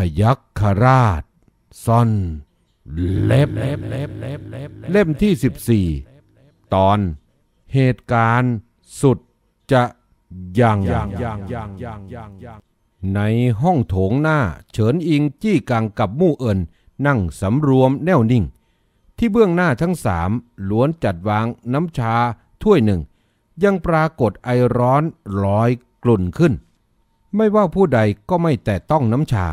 พยัคฆราชซ่อนเล็บเล่มที่ 14 ตอนเหตุการณ์สุดจะยังในห้องโถงหน้าเฉินอิงจี้กังกับมู่เอินนั่งสำรวมแน่วนิ่ง ที่เบื้องหน้าทั้งสามล้วนจัดวางน้ำชาถ้วยหนึ่ง ยังปรากฏไอร้อนลอยกลุ่นขึ้น ไม่ว่าผู้ใดก็ไม่แต่ต้องน้ำชา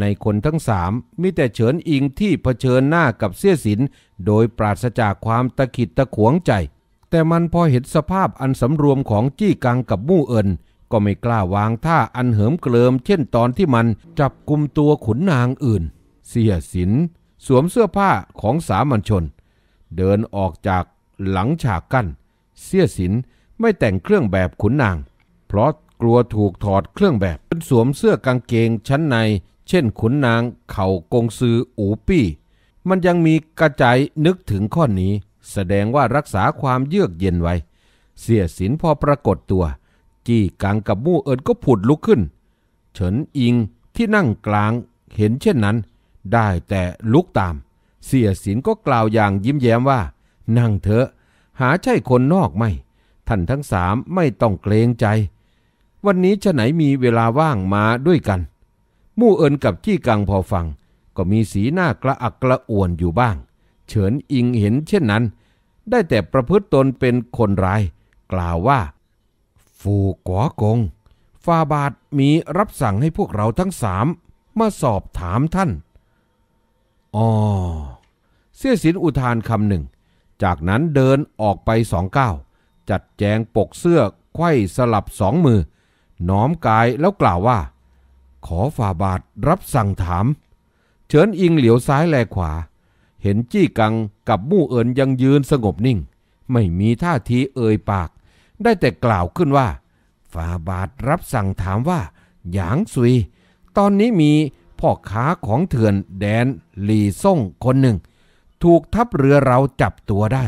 ในคนทั้งสาม มีแต่เฉินอิงที่เผชิญหน้ากับเสี้ยสินโดยปราศจากความตะขิดตะขวงใจ แต่มันพอเห็นสภาพอันสำรวมของจี้กังกับมู่เอิญก็ไม่กล้าวางท่าอันเหิมเกลิมเช่นตอนที่มันจับกลุมตัวขุนนางอื่น เสียสิน สวมเสื้อผ้าของสามัญชน เดินออกจากหลังฉากกั้น เสียสิน ไม่แต่งเครื่องแบบขุนนาง เพราะกลัวถูกถอดเครื่องแบบ เป็นสวมเสื้อกางเกงชั้นในเช่นขุนนางเข่ากงซืออูปี้มันยังมีกระจายนึกถึงข้อนี้ แสดงว่ารักษาความเยือกเย็นไว้ เสียสินพอปรากฏตัว จี้กังกับมู่เอิญก็ผุดลุกขึ้นเฉินอิงที่นั่งกลาง เห็นเช่นนั้น ได้แต่ลุกตาม เสียสินก็กล่าวอย่างยิ้มแย้มว่า นั่งเถอะหาใช่คนนอกไม่ ท่านทั้งสามไม่ต้องเกรงใจ วันนี้จะไหนมีเวลาว่างมาด้วยกันมู่เอินกับจี้กังพอฟัง ก็มีสีหน้ากระอักกระอ่วนอยู่บ้าง เฉินอิงเห็นเช่นนั้น ได้แต่ประพฤติตนเป็นคนร้าย กล่าวว่า ฟูก๋อกง ฟาบาทมีรับสั่งให้พวกเราทั้งสามมาสอบถามท่านอ๋อเสี้ยสินอุทานคำหนึ่ง จากนั้นเดินออกไปสองก้าว จัดแจงปกเสื้อไข้สลับสองมือ น้อมกายแล้วกล่าวว่าขอฝ่าบาทรับสั่งถาม เฉินอิงเหลียวซ้ายแลขวา เห็นจี้กังกับมู่เอิญยังยืนสงบนิ่ง ไม่มีท่าทีเอ่ยปาก ได้แต่กล่าวขึ้นว่า ฝ่าบาทรับสั่งถามว่า หยางซุย ตอนนี้มีพ่อค้าของเถื่อนแดนหลี่ซ่งคนหนึ่ง ถูกทับเรือเราจับตัวได้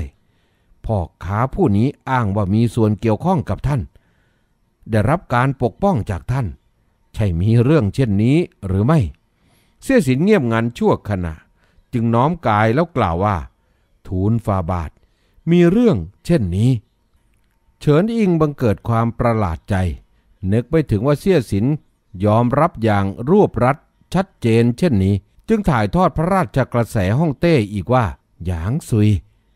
พ่อค้าผู้นี้อ้างว่ามีส่วนเกี่ยวข้องกับท่าน ได้รับการปกป้องจากท่านใช่มีเรื่องเช่นนี้หรือไม่ เสี้ยสินเงียบงันชั่วขณะจึงน้อมกายแล้วกล่าวว่า ทูลฟาบาท มีเรื่องเช่นนี้ เฉินอิงบังเกิดความประหลาดใจ นึกไปถึงว่าเสี้ยสินยอมรับอย่างรวบรัดชัดเจนเช่นนี้ จึงถ่ายทอดพระราชกระแสห้องเต้อีกว่าหยางซุย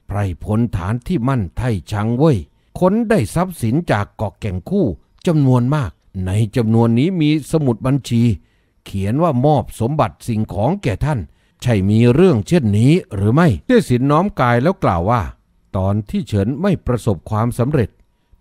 ไพรพลฐานที่มั่นไทชังเว้ยค้นได้ทรัพย์สินจากเกาะแก่งคู่จำนวนมากในจำนวนนี้มีสมุดบัญชี เขียนว่ามอบสมบัติสิ่งของแก่ท่าน ใช่มีเรื่องเช่นนี้หรือไม่เตี้ยสินน้อมกายแล้วกล่าวว่า ตอนที่เฉินไม่ประสบความสำเร็จ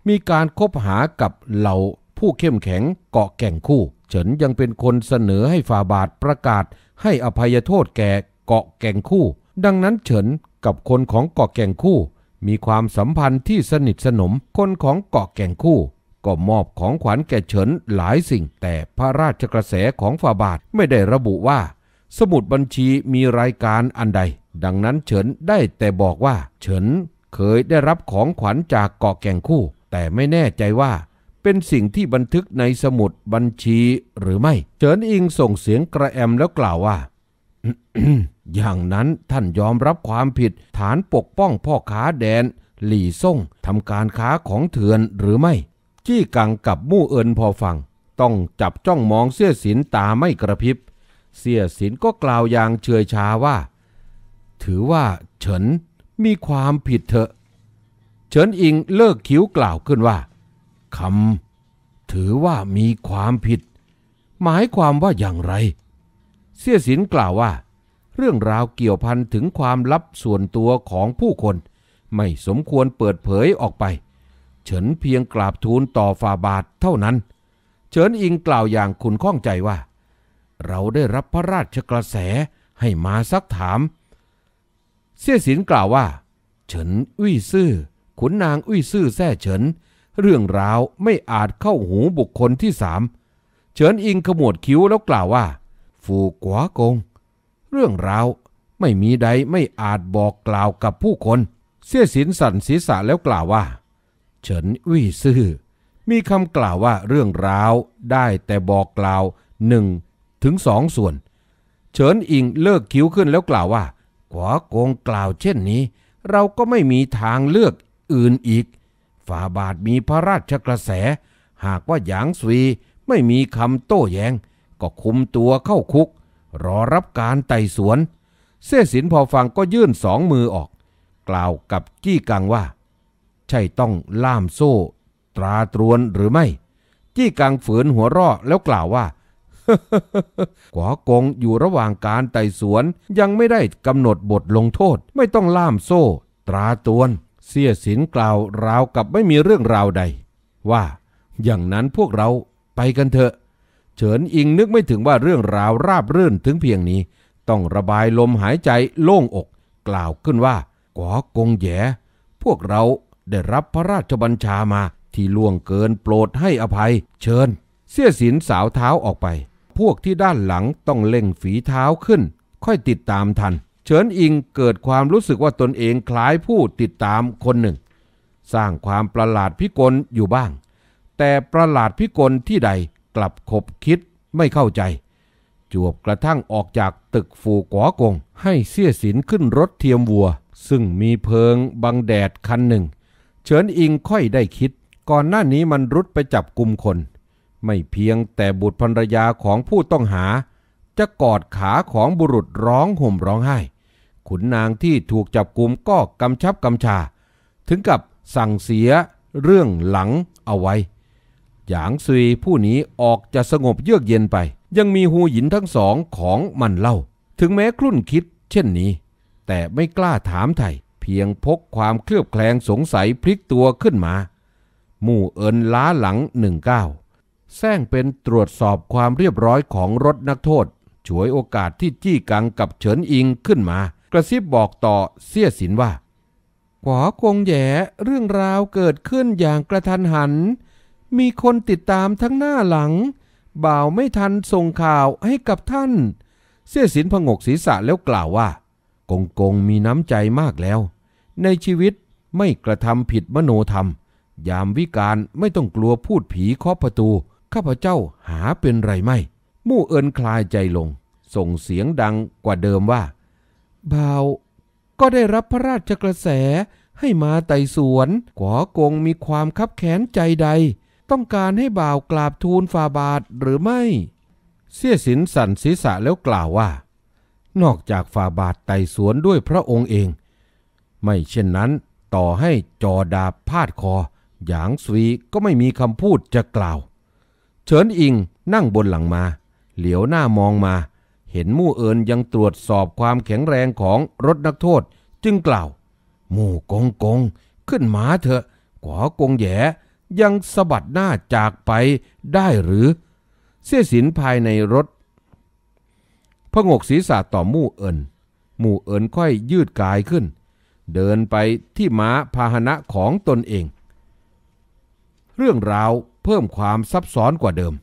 มีการคบหากับเหล่าผู้เข้มแข็งเกาะแก่งคู่เฉินยังเป็นคนเสนอให้ฝ่าบาทประกาศ ให้อภัยโทษแก่เกาะแก่งคู่ดังนั้นเฉินกับคนของเกาะแก่งคู่มีความสัมพันธ์ที่สนิทสนมคนของเกาะแก่งคู่ก็มอบของขวัญแก่เฉินหลายสิ่งแต่พระราชกระแสของฝ่าบาทไม่ได้ระบุว่า สมุดบัญชีมีรายการอันใด ดังนั้นเฉินได้แต่บอกว่า เฉินเคยได้รับของขวัญจากเกาะแก่งคู่ แต่ไม่แน่ใจว่า เป็นสิ่งที่บันทึกในสมุดบัญชีหรือไม่ เฉินอิงส่งเสียงกระแอมแล้วกล่าวว่า อย่างนั้นท่านยอมรับความผิดฐานปกป้องพ่อค้าแดน หลี่ซ่งทำการค้าของเถื่อนหรือไม่จี้กังกับมู่เอิน พอฟัง ต้องจับจ้องมองเสียสินตาไม่กระพริบเสียสินก็กล่าวอย่างเฉยชาว่า ถือว่าเฉินมีความผิดเถอะเฉิน อิงเลิกคิ้วกล่าวขึ้นว่า คำ ถือว่ามีความผิด หมายความว่าอย่างไร เสียสินกล่าวว่า เรื่องราวเกี่ยวพันถึงความลับส่วนตัวของผู้คนไม่สมควรเปิดเผยออกไปเฉินเพียงกราบทูลต่อฝ่าบาทเท่านั้น เฉินอิงกล่าวอย่างขุนข้องใจว่า เราได้รับพระราชกระแสให้มาซักถาม เสี่ยสินกล่าวว่าเฉินอุ้ยซื่อขุนนางอุ้ยซื่อแท้เฉินเรื่องราวไม่อาจเข้าหูบุคคลที่สามเฉินอิงขมวดคิ้วแล้วกล่าวว่า ฟูกวากง เรื่องราวไม่มีใดไม่อาจบอกกล่าวกับผู้คน เสี่ยสินสั่นศีรษะแล้วกล่าวว่าเฉินว้ยซื่อมีคำกล่าวว่าเรื่องราวได้แต่บอกกล่าวหนึ่งถึงสองส่วน เฉินอิงเลิกคิ้วขึ้นแล้วกล่าวว่าขวากงกล่าวเช่นนี้ เราก็ไม่มีทางเลือกอื่นอีกฝ่าบาทมีพระราชกระแส หากว่าหยางซุยไม่มีคำโต้แยง้ง ก็คุมตัวเข้าคุก รอรับการไต่สวน เส้สินพอฟังก็ยื่นสองมือออก กล่าวกับจี้กังว่าใช่ต้องล่ามโซ่ ตราตรวนหรือไม่จี้กังฝืนหัวรออแล้วกล่าวว่าก๋อกงอยู่ระหว่างการไต่สวนยังไม่ได้กำหนดบทลงโทษ ไม่ต้องล่ามโซ่ ตราตรวน เสียสินกล่าวราวกับไม่มีเรื่องราวใด ว่า อย่างนั้นพวกเราไปกันเถอะ เฉินอิงนึกไม่ถึงว่าเรื่องราวราบรื่นถึงเพียงนี้ ต้องระบายลมหายใจโล่งอก กล่าวขึ้นว่าก๋อกงแย่พวกเราได้รับพระราชบัญชามาที่ล่วงเกินโปรดให้อภัย เชิญ เสี้ยสินสาวเท้าออกไป พวกที่ด้านหลังต้องเล่งฝีเท้าขึ้น ค่อยติดตามทันเฉินอิงเกิดความรู้สึกว่าตนเองคล้ายผู้ติดตามคนหนึ่ง สร้างความประหลาดพิกลอยู่บ้าง แต่ประหลาดพิกลที่ใดกลับขบคิดไม่เข้าใจ จวบกระทั่งออกจากตึกฝูก๋วกง ให้เสี้ยสินขึ้นรถเทียมวัว ซึ่งมีเพิงบังแดดคันหนึ่งเฉินอิงค่อยได้คิด ก่อนหน้านี้มันรุดไปจับกลุ่มคน ไม่เพียงแต่บุตรภรรยาของผู้ต้องหา จะกอดขาของบุรุษร้องห่มร้องไห้ ขุนนางที่ถูกจับกลุ่มก็กำชับกำชา ถึงกับสั่งเสียเรื่องหลังเอาไว้หยางซุยผู้นี้ออกจะสงบเยือกเย็นไป ยังมีหูหยินทั้งสองของมันเล่า ถึงแม้ครุ่นคิดเช่นนี้ แต่ไม่กล้าถามไทยพียงพกความเคลือบแคลงสงสัยพลิกตัวขึ้นมา หมู่เอินล้าหลังหนึ่งเก้าแซงเป็นตรวจสอบความเรียบร้อยของรถนักโทษ ฉวยโอกาสที่จี้กังกับเฉินอิงขึ้นมา กระซิบบอกต่อเสี้ยสินว่าขวากงแย่เรื่องราวเกิดขึ้นอย่างกระทันหัน มีคนติดตามทั้งหน้าหลัง บ่าวไม่ทันส่งข่าวให้กับท่าน เสี้ยสินพงกศีรษะแล้วกล่าวว่า กงกงมีน้ำใจมากแล้วในชีวิตไม่กระทำผิดมโนธรรม ยามวิการไม่ต้องกลัวพูดผีเคาะประตู ข้าพเจ้าหาเป็นไรไม่ มู่เอินคลายใจลง ส่งเสียงดังกว่าเดิมว่าบ่าวก็ได้รับพระราชกระแสให้มาไต่สวนขวอกงมีความคับแขนใจใด ต้องการให้บ่าวกราบทูลฝ่าบาทหรือไม่ เสียสินสั่นศีรษะแล้วกล่าวว่า นอกจากฝ่าบาทไต่สวนด้วยพระองค์เองไม่เช่นนั้นต่อให้จอดาบพาดคอหยางสวีก็ไม่มีคำพูดจะกล่าว เฉินอิงนั่งบนหลังมา เหลียวหน้ามองมา เห็นมู่เอินยังตรวจสอบความแข็งแรงของรถนักโทษจึงกล่าวหมู่กงกง ขึ้นมาเถอะขวากงแย่ยังสะบัดหน้าจากไปได้หรือ เสียสินภายในรถพงกศีรษะต่อมู่เอินมู่เอินค่อยยืดกายขึ้นเดินไปที่ม้าพาหนะของตนเอง เรื่องราวเพิ่มความซับซ้อนกว่าเดิม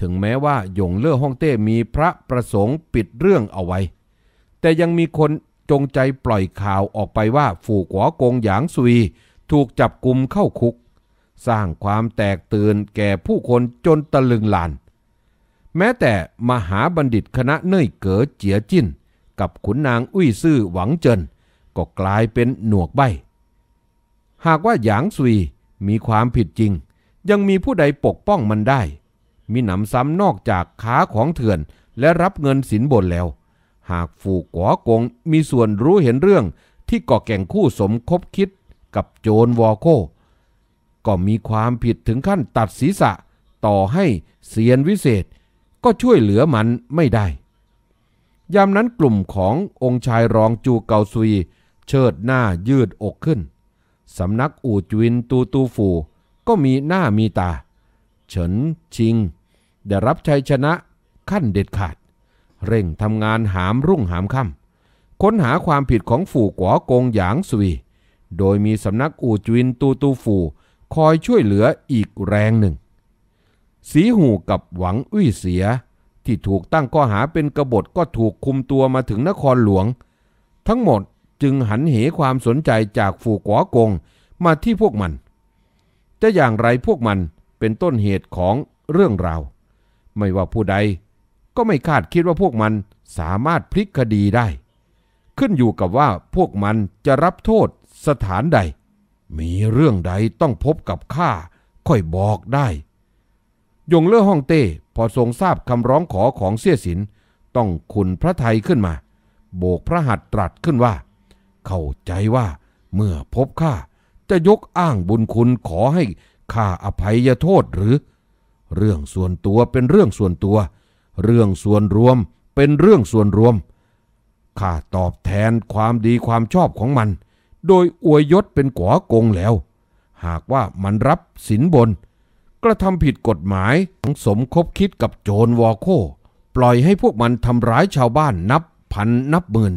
ถึงแม้ว่าหยงเล่อฮ่องเต้มีพระประสงค์ปิดเรื่องเอาไว้ แต่ยังมีคนจงใจปล่อยข่าวออกไปว่าฝูกหัวโกงหยางซุยถูกจับกลุมเข้าคุก สร้างความแตกตื่นแก่ผู้คนจนตะลึงลาน แม้แต่มหาบัณฑิตคณะเน่ยเก๋อเจียจิ้น กับขุนนางอุ้ยซื่อหวังเจิน็กลายเป็นหนวกใบ หากว่าหยางซุยมีความผิดจริง ยังมีผู้ใดปกป้องมันได้ มีหนำซ้ำนอกจากขาของเถื่อนและรับเงินสินบนแล้ว หากฝูกวอกง มีส่วนรู้เห็นเรื่องที่ก่อแก่งคู่สมคบคิดกับโจรวอโค ก็มีความผิดถึงขั้นตัดศีรษะต่อให้เสียนวิเศษ ก็ช่วยเหลือมันไม่ได้ ยามนั้นกลุ่มขององค์ชายรองจูเกาซุยเชิดหน้ายืดอกขึ้นสำนักอู่จวินตูตูฝูก็มีหน้ามีตาเฉินชิง ได้รับชัยชนะขั้นเด็ดขาด เร่งทำงานหามรุ่งหามค่ำค้นหาความผิดของฝูกัวกงหยางสวีโดยมีสำนักอู่จวินตูตูฝูคอยช่วยเหลืออีกแรงหนึ่ง สีหูกับหวังอุ้ยเสีย ที่ถูกตั้งข้อหาเป็นกบฏก็ถูกคุมตัวมาถึงนครหลวง ทั้งหมดจึงหันเหความสนใจจากฝูกัวกงมาที่พวกมัน จะอย่างไรพวกมันเป็นต้นเหตุของเรื่องราว ไม่ว่าผู้ใดก็ไม่คาดคิดว่าพวกมันสามารถพลิกคดีได้ ขึ้นอยู่กับว่าพวกมันจะรับโทษสถานใด มีเรื่องใดต้องพบกับข้าค่อยบอกได้ ยงเล่อฮ่องเต้พอทรงทราบคำร้องขอของเสียสินต้องขุนพระไทยขึ้นมา โบกพระหัต์ตรัสขึ้นว่าเข้าใจว่าเมื่อพบข้าจะยกอ้างบุญคุณขอให้ ข้าอภัยโทษหรือ เรื่องส่วนตัวเป็นเรื่องส่วนตัว เรื่องส่วนรวมเป็นเรื่องส่วนรวม ข้าตอบแทนความดีความชอบของมัน โดยอวยยศเป็นกววกงแล้ว หากว่ามันรับสินบน กระทำผิดกฎหมายสมคบคิดกับโจรวอโค ปล่อยให้พวกมันทำร้ายชาวบ้านนับพันนับหมื่น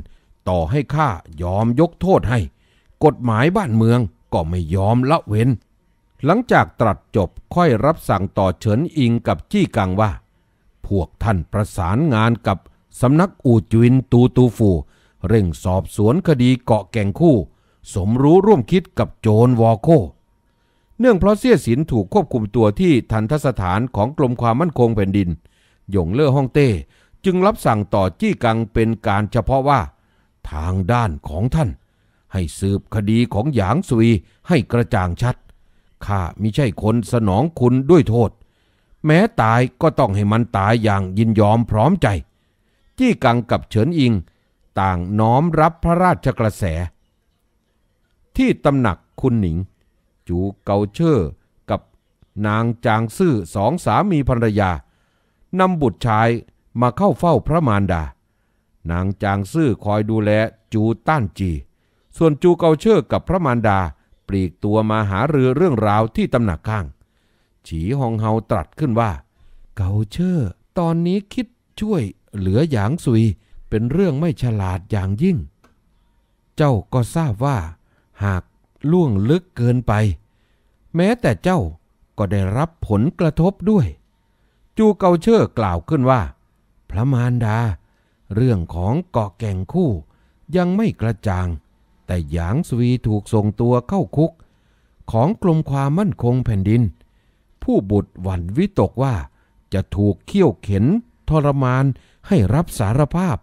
ต่อให้ข้ายอมยกโทษให้ กฎหมายบ้านเมืองก็ไม่ยอมละเว้น หลังจากตรัสจบค่อยรับสั่งต่อเฉินอิงกับจี้กังว่า พวกท่านประสานงานกับสำนักอูจวินตูตูฟู เร่งสอบสวนคดีเกาะแก่งคู่ สมรู้ร่วมคิดกับโจรวอโค เนื่องเพราะเสี้ยสินถูกควบคุมตัวที่ทันทสถานของกรมความมั่นคงแผ่นดิน หยงเล่อฮ่องเต้จึงรับสั่งต่อจี้กังเป็นการเฉพาะว่าทางด้านของท่านให้สืบคดีของหยางซุยให้กระจ่างชัดข้ามิใช่คนสนองคุณด้วยโทษ แม้ตายก็ต้องให้มันตายอย่างยินยอมพร้อมใจจี้กังกับเฉินอิงต่างน้อมรับพระราชกระแส ที่ตำหนักคุณหนิง จูเกาเชอร์กับนางจางซื่อสองสามีภรรยานำบุตรชายมาเข้าเฝ้าพระมารดานางจางซื่อคอยดูแลจูต้านจี ส่วนจูเกาเชอร์กับพระมารดาปลีกตัวมาหาเรือ เรื่องราวที่ตำหนักข้าง ฉีหองเฮาตรัสขึ้นว่า เกาเชอร์ตอนนี้คิดช่วยเหลือหยางซุยเป็นเรื่องไม่ฉลาดอย่างยิ่ง เจ้าก็ทราบว่าหากล่วงลึกเกินไป แม้แต่เจ้าก็ได้รับผลกระทบด้วย จูเกาเชอร์กล่าวขึ้นว่า พระมารดาเรื่องของเกาะแก่งคู่ยังไม่กระจ่าง แต่หยางสวีถูกส่งตัวเข้าคุกของกลมความมั่นคงแผ่นดิน ผู้บุตรหวั่นวิตกว่าจะถูกเขี่ยวเข็น ทรมานให้รับสารภาพ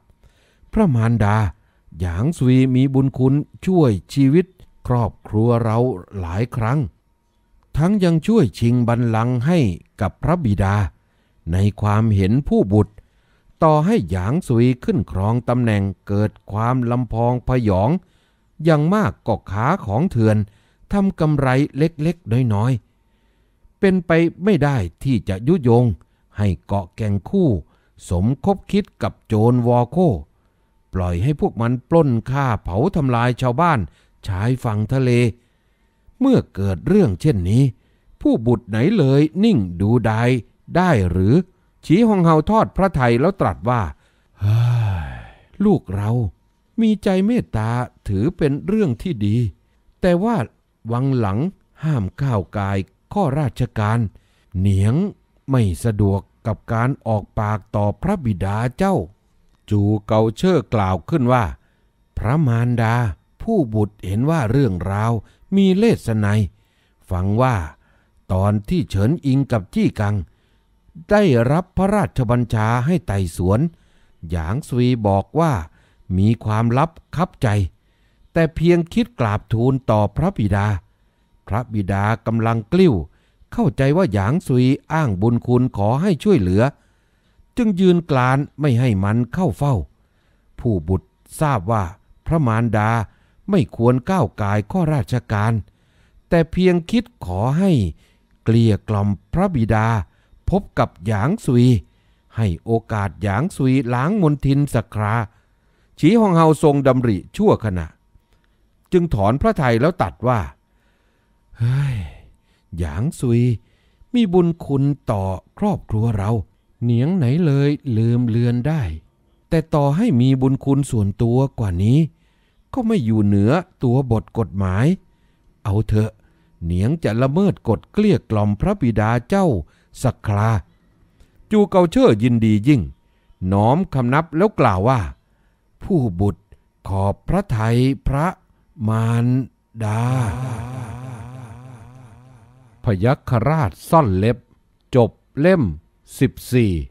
พระมารดาหยางสวีมีบุญคุณ ช่วยชีวิตครอบครัวเราหลายครั้ง ทั้งยังช่วยชิงบัลลังก์ให้กับพระบิดา ในความเห็นผู้บุตรต่อให้หยางสุยขึ้นครองตำแหน่งเกิดความลำพองพยอง ยังมากก็ขาของเถือนทำกำไรเล็กๆน้อยๆ เป็นไปไม่ได้ที่จะยุยงให้เกาะแก่งคู่สมคบคิดกับโจรวอโค ปล่อยให้พวกมันปล้นฆ่าเผาทำลายชาวบ้านชายฝั่งทะเล เมื่อเกิดเรื่องเช่นนี้ผู้บุตรไหนเลยนิ่งดูด้ได้หรือฉีฮองเฮาทอดพระไทยแล้วตรัสว่าลูกเรามีใจเมตตาถือเป็นเรื่องที่ดี แต่ว่าวังหลังห้ามก้าวกายข้อราชการ เหนียงไม่สะดวกกับการออกปากต่อพระบิดาเจ้า จูเกาเชอร์กล่าวขึ้นว่า พระมารดาผู้บุตรเห็นว่าเรื่องราวมีเลสไนฟังว่าตอนที่เฉินอิงกับจี้กังได้รับพระราชบัญชาให้ไต่สวน หยางซุยบอกว่ามีความลับคับใจ แต่เพียงคิดกราบทูลต่อพระบิดา พระบิดากำลังกลิ้วเข้าใจว่าหยางซุยอ้างบุญคุณขอให้ช่วยเหลือ จึงยืนกลานไม่ให้มันเข้าเฝ้า ผู้บุตรทราบว่าพระมารดาไม่ควรก้าวกายข้อราชการ แต่เพียงคิดขอให้เกลี่ยกล่อมพระบิดาพบกับหยางซุย ให้โอกาสหยางซุย ล้างมนทินสคราชีฮองเฮาทรงดำริชั่วขณะ จึงถอนพระไทยแล้วตัดว่าเฮ้ยหยางซุยมีบุญคุณต่อครอบครัวเรา เหนียงไหนเลยลืมเลือนได้ แต่ต่อให้มีบุญคุณส่วนตัวกว่านี้ ก็ไม่อยู่เหนือตัวบทกฎหมาย เอาเถอะเหนียงจะละเมิดกฎเกลี้ยกล่อมพระบิดาเจ้าสักครา จูเกาเชอร์ยินดียิ่ง น้อมคำนับแล้วกล่าวว่า ผู้บุตรขอบพระไทยพระมารดา พยัคฆราชซ่อนเล็บจบเล่ม 14